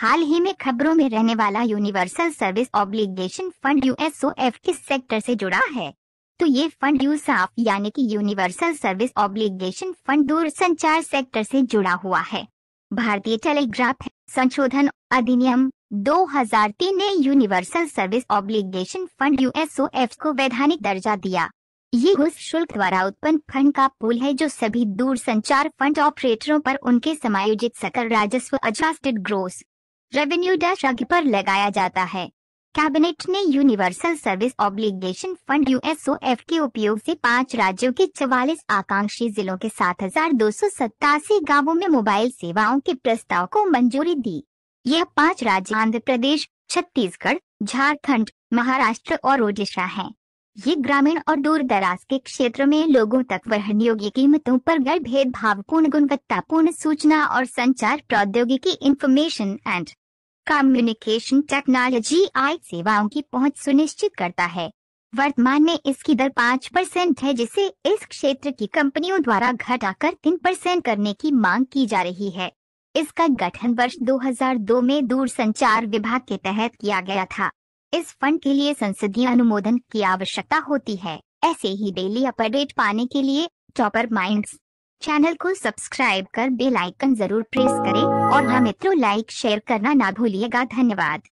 हाल ही में खबरों में रहने वाला universal service obligation fund USOF किस सेक्टर से जुड़ा है तो ये फंड साफ यानी कि यूनिवर्सल सर्विस ऑब्लिगेशन फंड दूर संचार सेक्टर से जुड़ा हुआ है भारतीय टेलीग्राफ संशोधन अधिनियम 2003 ने universal service obligation fund USOF को वैधानिक दर्जा दिया ये घुस शुल्क द्वारा उत्पन्न फंड का पुल है जो सभी दूर संचार फंड ऑपरेटरों पर उनके समायोजित सकल राजस्व एडजस्टेड ग्रोस रेवेन्यू डैश आगे पर लगाया जाता है कैबिनेट ने universal service obligation fund U के उपयोग से पांच राज्यों के चवालीस आकांक्षी जिलों के सात हजार दो सौ सत्तासी गाँवों में मोबाइल सेवाओं के प्रस्ताव को मंजूरी दी यह पांच राज्य आंध्र प्रदेश छत्तीसगढ़ झारखंड महाराष्ट्र और ओडिशा है ये ग्रामीण और दूर दराज के क्षेत्र में लोगों तक वहन योग्य कीमतों पर गैर भेदभावपूर्ण गुणवत्तापूर्ण सूचना और संचार प्रौद्योगिकी information and communication technology I सेवाओं की पहुंच सुनिश्चित करता है वर्तमान में इसकी दर पाँच परसेंट है जिसे इस क्षेत्र की कंपनियों द्वारा घटाकर तीन परसेंट करने की मांग की जा रही है इसका गठन वर्ष 2002 में दूर संचार विभाग के तहत किया गया था इस फंड के लिए संसदीय अनुमोदन की आवश्यकता होती है ऐसे ही डेली अपडेट पाने के लिए टॉपर माइंड चैनल को सब्सक्राइब कर बेल आइकन जरूर प्रेस करें और हाँ मित्रों लाइक शेयर करना ना भूलिएगा धन्यवाद